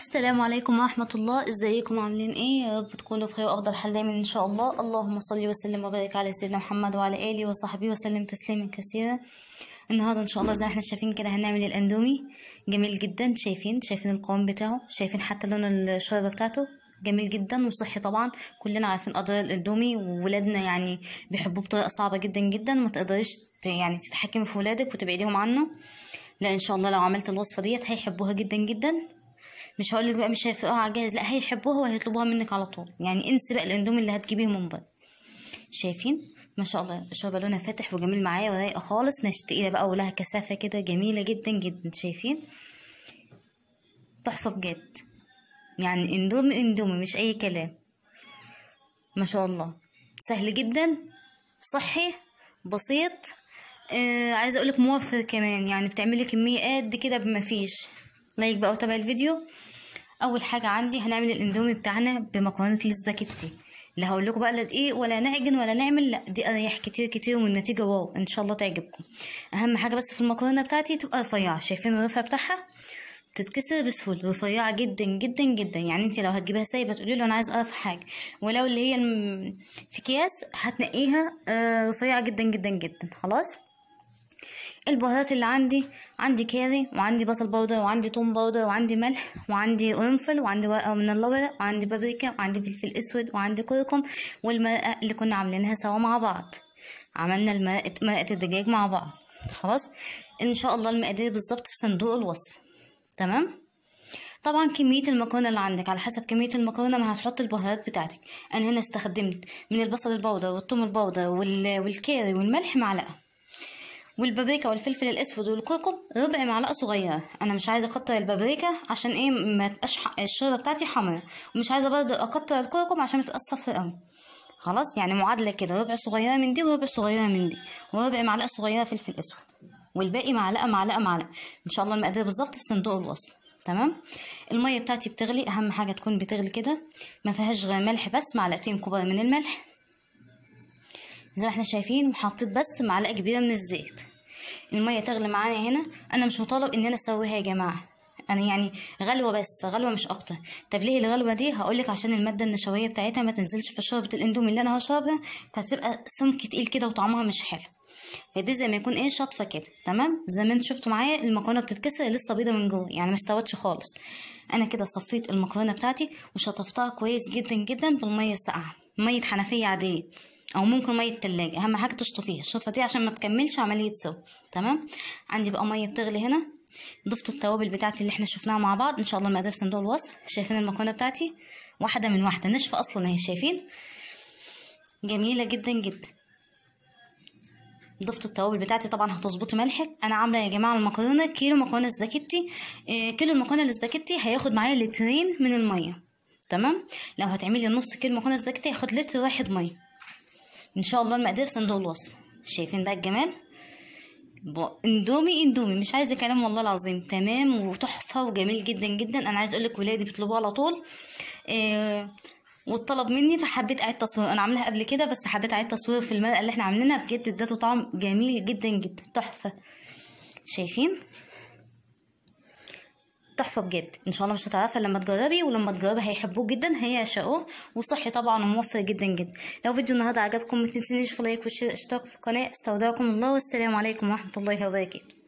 السلام عليكم ورحمة الله ازيكم عاملين ايه يا رب تكونوا بخير وافضل حال دايما ان شاء الله اللهم صل وسلم وبارك على سيدنا محمد وعلى اله وصحبه وسلم تسليما كثيرا النهارده ان شاء الله زي ما احنا شايفين كده هنعمل الاندومي جميل جدا شايفين شايفين القوام بتاعه شايفين حتى لون الشوربه بتاعته جميل جدا وصحي طبعا كلنا عارفين قدر الاندومي وولادنا يعني بيحبوه بطريقه صعبه جدا جدا ما تقدريش يعني تتحكمي في ولادك وتبعديهم عنه لا ان شاء الله لو عملت الوصفه ديت هيحبوها جدا جدا مش هقولك بقى مش هيفرقوها على جاهز لا هيحبوها وهيطلبوها منك على طول يعني انسي بقى الاندوم اللي هتجيبيه من بره شايفين ما شاء الله لونها فاتح وجميل معايا ورايقه خالص مش تقيله بقى ولها كثافه كده جميله جدا جدا شايفين تحفه بجد يعني اندومي اندومي مش اي كلام ما شاء الله سهل جدا صحي بسيط آه عايزه اقولك موفر كمان يعني بتعملي كميه قد كده بما فيش لايك بقى وتابع الفيديو اول حاجه عندي هنعمل الاندومي بتاعنا بمكرونه الاسباجيتي لا هقول لكم بقى لا دقيق ولا نعجن ولا نعمل لا دي اريح كتير كتير والنتيجه واو ان شاء الله تعجبكم اهم حاجه بس في المكرونه بتاعتي تبقى رفيعه شايفين الرفع بتاعها بتتكسر بسهوله رفيعه جدا جدا جدا يعني انت لو هتجيبها سايبه تقولي له انا عايز اقف حاجه ولو اللي هي في اكياس هتنقيها آه، رفيعه جدا جدا جدا خلاص البهارات اللي عندي عندي كاري وعندي بصل بودر وعندي توم بودر وعندي ملح وعندي قرنفل وعندي ورقة من اللورة وعندي بابريكا وعندي فلفل اسود وعندي كركم والمرقة اللي كنا عاملينها سوا مع بعض عملنا المرقة مرقة الدجاج مع بعض خلاص ان شاء الله المقادير بالظبط في صندوق الوصف تمام طبعا كمية المكرونة اللي عندك على حسب كمية المكرونة ما هتحط البهارات بتاعتك انا هنا استخدمت من البصل البودر والثوم البودر والكاري والملح معلقة والبابريكا والفلفل الاسود والكركم ربع معلقه صغيره انا مش عايزه اكتر البابريكا عشان ايه ما تبقاش الشوربه بتاعتي حمرا ومش عايزه برضه اكتر الكركم عشان ما تبقاش صفر قوي خلاص يعني معادله كده ربع صغيره من دي وربع صغيره من دي وربع معلقه صغيره فلفل اسود والباقي معلقه معلقه معلقه ان شاء الله المقادير بالظبط في صندوق الوصف تمام الميه بتاعتي بتغلي اهم حاجه تكون بتغلي كده ما فيهاش غير ملح بس معلقتين كبار من الملح زي ما احنا شايفين وحطيت بس معلقه كبيره من الزيت المية تغلي معايا هنا أنا مش مطالب إن أنا أسويها يا جماعة أنا يعني غلوة بس غلوة مش أكتر طب ليه الغلوة دي هقولك عشان المادة النشوية بتاعتها ما تنزلش في شوربة الإندومي اللي أنا هشربها فتبقى سمك تقيل كده وطعمها مش حلو فدي زي ما يكون ايه شطفه كده تمام زي ما انتم شفتوا معايا المكرونه بتتكسر لسه بيضه من جوه يعني ما استوتش خالص انا كده صفيت المكرونه بتاعتي وشطفتها كويس جدا جدا بالميه الساقعه ميه حنفيه عاديه او ممكن ميه التلاجة اهم حاجه تشطفيها الشطفه دي عشان ما تكملش عمليه سوا تمام عندي بقى ميه بتغلي هنا ضفت التوابل بتاعتي اللي احنا شفناها مع بعض ان شاء الله المقادير صندوق الوصف شايفين المكرونه بتاعتي واحده من واحده ناشفه اصلا اهي شايفين جميله جدا جدا ضفت التوابل بتاعتي طبعا هتظبطي ملحك انا عامله يا جماعه المكرونه كيلو مكرونه سباكيتي إيه كيلو المكرونه السباكيتي هياخد معايا لترين من الميه تمام لو هتعملي نص كيلو مكرونه سباكيتي هياخد لتر واحد ميه ان شاء الله المقادير في صندوق الوصف شايفين بقى الجمال اندومي اندومي مش عايزه كلام والله العظيم تمام وتحفه وجميل جدا جدا انا عايز اقول لك ولادي بيطلبوه على طول إيه واتطلب مني فحبيت اعيد تصوير انا عاملاها قبل كده بس حبيت اعيد تصوير في المرقه اللي احنا عاملينها بجد اداته طعم جميل جدا جدا تحفه شايفين تحفه بجد ان شاء الله مش هتعرفي لما تجربي ولما تجربي هيحبوه جدا هيعشقوه وصحي طبعا وموفر جدا جدا لو فيديو النهارده عجبكم ما تنسينيش في لايك وشير اشتراك في القناه استودعكم الله والسلام عليكم ورحمه الله وبركاته